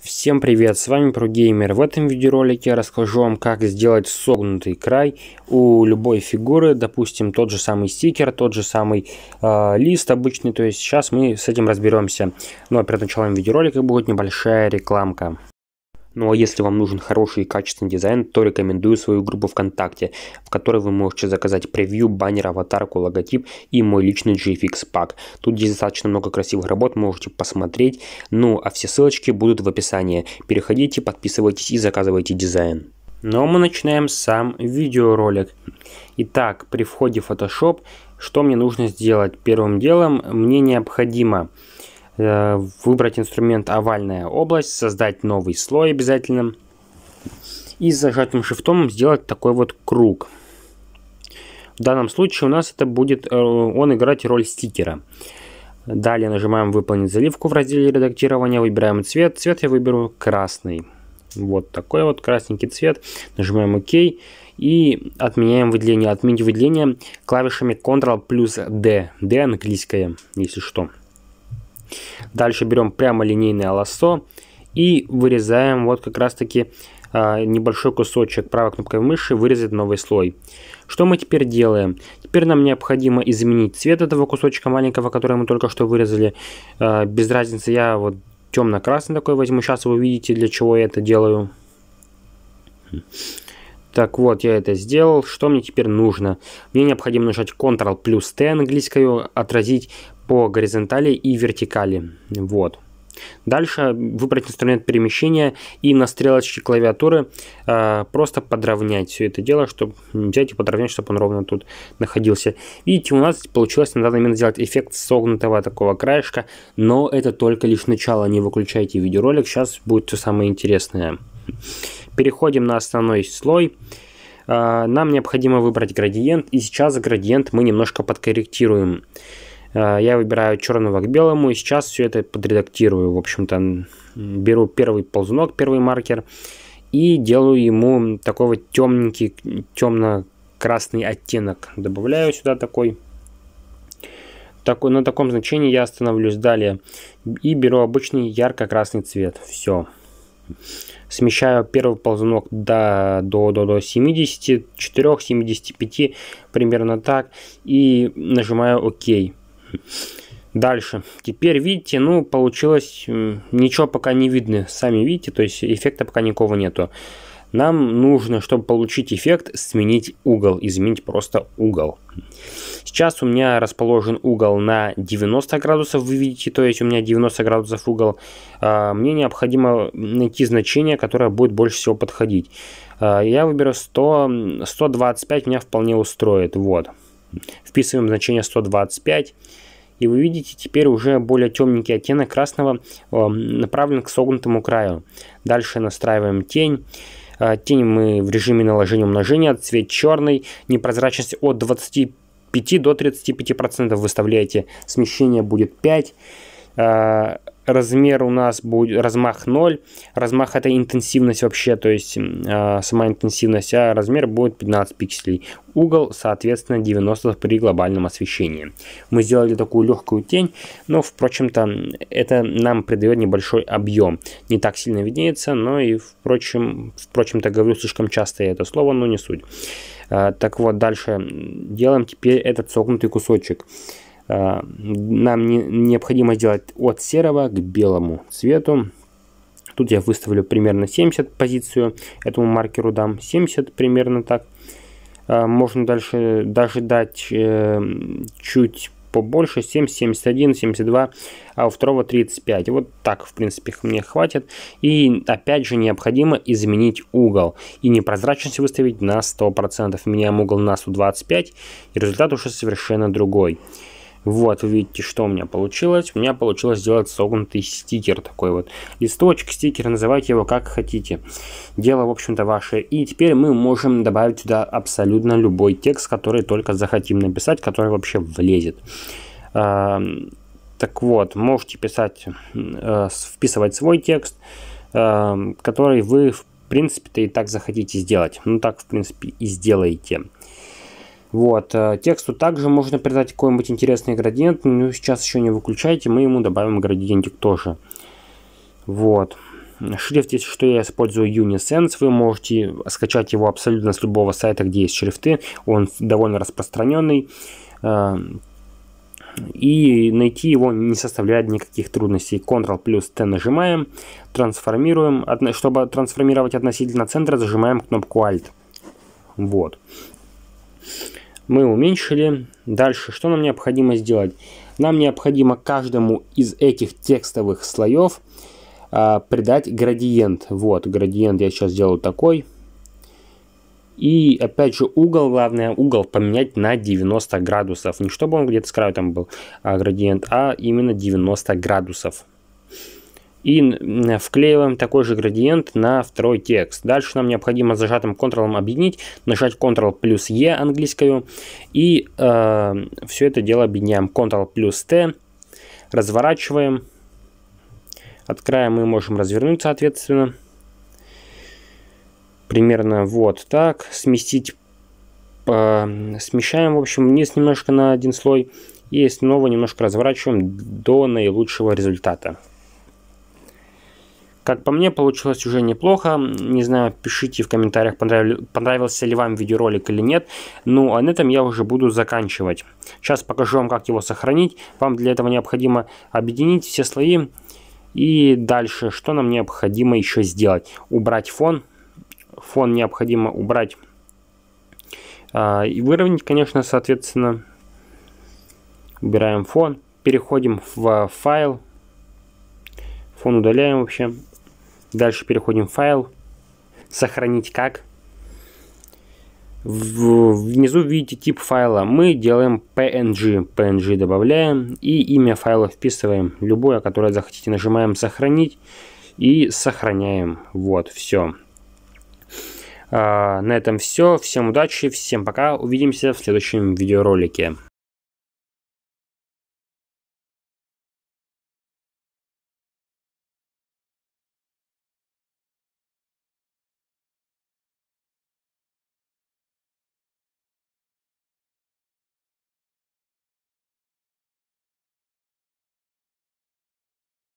Всем привет, с вами ProGamer. В этом видеоролике я расскажу вам, как сделать согнутый край у любой фигуры. Допустим, тот же самый стикер, тот же самый э, лист обычный. То есть сейчас мы с этим разберемся. Но ну, а перед началом видеоролика будет небольшая рекламка. Ну а если вам нужен хороший и качественный дизайн, то рекомендую свою группу ВКонтакте, в которой вы можете заказать превью, баннер, аватарку, логотип и мой личный GFX пак. Тут есть достаточно много красивых работ, можете посмотреть. Ну а все ссылочки будут в описании. Переходите, подписывайтесь и заказывайте дизайн. Но ну, а мы начинаем сам видеоролик. Итак, при входе в Photoshop, что мне нужно сделать? Первым делом мне необходимо Э, выбрать инструмент овальная область, создать новый слой обязательно и с зажатым шифтом сделать такой вот круг. В данном случае у нас это будет э, он играть роль стикера. Далее нажимаем «Выполнить заливку» в разделе редактирования, выбираем цвет. Цвет я выберу красный. Вот такой вот красненький цвет. Нажимаем «Ок» и отменяем выделение. Отменить выделение клавишами Ctrl плюс D. D английское, если что. Дальше берем прямо линейное лассо и вырезаем вот как раз таки а, небольшой кусочек правой кнопкой мыши вырезать новый слой. Что мы теперь делаем? Теперь нам необходимо изменить цвет этого кусочка маленького, который мы только что вырезали. А, без разницы, я вот темно-красный такой возьму. Сейчас вы увидите, для чего я это делаю. Так вот, я это сделал. Что мне теперь нужно? Мне необходимо нажать Ctrl плюс T английскую, отразить по горизонтали и вертикали. Вот. Дальше выбрать инструмент перемещения и на стрелочке клавиатуры э, просто подровнять все это дело, чтобы взять и подровнять, чтобы он ровно тут находился. Видите, у нас получилось на данный момент сделать эффект согнутого такого краешка, но это только лишь начало, не выключайте видеоролик, сейчас будет все самое интересное. Переходим на основной слой. Э, нам необходимо выбрать градиент, и сейчас градиент мы немножко подкорректируем. Э, я выбираю от черного к белому и сейчас все это подредактирую. В общем-то, беру первый ползунок, первый маркер и делаю ему такого темненький, темно-красный оттенок. Добавляю сюда такой. такой. На таком значении я остановлюсь далее и беру обычный ярко-красный цвет. Все. Смещаю первый ползунок до, до, до, до 74, 75, примерно так, и нажимаю ОК. Дальше. Теперь, видите, ну, получилось, ничего пока не видно, сами видите, то есть эффекта пока никого нету. Нам нужно, чтобы получить эффект, сменить угол, изменить просто угол. Сейчас у меня расположен угол на 90 градусов, вы видите, то есть у меня 90 градусов угол. А, мне необходимо найти значение, которое будет больше всего подходить. А, я выберу 100, 125, меня вполне устроит, вот. Вот. Вписываем значение 125. И вы видите, теперь уже более темненький оттенок красного э, направлен к согнутому краю. Дальше настраиваем тень. Э, тень мы в режиме наложения умножения, цвет черный, непрозрачность от 25 до 35% выставляете, смещение будет 5, размер у нас будет размах 0. Размах это интенсивность вообще, то есть э, сама интенсивность, а размер будет 15 пикселей. Угол, соответственно, 90 при глобальном освещении. Мы сделали такую легкую тень, но, впрочем-то, это нам придает небольшой объем. Не так сильно виднеется, но и, впрочем, впрочем-то, говорю слишком часто это слово, но не суть. Э, так вот, дальше делаем теперь этот согнутый кусочек. А, нам не, необходимо сделать от серого к белому цвету. Тут я выставлю примерно 70 позицию. Этому маркеру дам 70 примерно так. А, можно дальше даже дать э, чуть побольше 7, 71, 72, а у второго 35. Вот так, в принципе, мне хватит. И опять же необходимо изменить угол и непрозрачность выставить на 100%. Меняем угол на 125 и результат уже совершенно другой. Вот, вы видите, что у меня получилось. У меня получилось сделать согнутый стикер такой вот. Листочек, стикер, называйте его как хотите. Дело, в общем-то, ваше. И теперь мы можем добавить сюда абсолютно любой текст, который только захотим написать, который вообще влезет. Эм, так вот, можете писать, э, вписывать свой текст, эм, который вы, в принципе-то, и так захотите сделать. Ну, так, в принципе, и сделаете. Вот, э, тексту также можно придать какой-нибудь интересный градиент, но ну, сейчас еще не выключайте, мы ему добавим градиентик тоже. Вот. Шрифт, если что, я использую Unisense, вы можете скачать его абсолютно с любого сайта, где есть шрифты, он довольно распространенный. Э, и найти его не составляет никаких трудностей. Ctrl плюс T нажимаем, трансформируем. Чтобы трансформировать относительно центра, зажимаем кнопку Alt. Вот. Мы уменьшили. Дальше, что нам необходимо сделать? Нам необходимо каждому из этих текстовых слоев а, придать градиент. Вот, градиент я сейчас сделаю такой. И опять же угол, главное угол поменять на 90 градусов. Не чтобы он где-то с краю там был а, градиент, а именно 90 градусов и вклеиваем такой же градиент на второй текст. Дальше нам необходимо зажатым Ctrl объединить, нажать Ctrl плюс E английскую и э, все это дело объединяем. Ctrl плюс T, разворачиваем, от края мы можем развернуть соответственно. Примерно вот так, сместить, э, смещаем в общем вниз немножко на один слой и снова немножко разворачиваем до наилучшего результата. Как по мне, получилось уже неплохо. Не знаю, пишите в комментариях, понравил, понравился ли вам видеоролик или нет. Ну, а на этом я уже буду заканчивать. Сейчас покажу вам, как его сохранить. Вам для этого необходимо объединить все слои. И дальше, что нам необходимо еще сделать? Убрать фон. Фон необходимо убрать а, и выровнять, конечно, соответственно. Убираем фон. Переходим в файл. Фон удаляем вообще. Дальше переходим в файл, сохранить как. Внизу видите тип файла. Мы делаем PNG. PNG добавляем и имя файла вписываем. Любое, которое захотите. Нажимаем сохранить и сохраняем. Вот, все. А, на этом все. Всем удачи, всем пока. Увидимся в следующем видеоролике.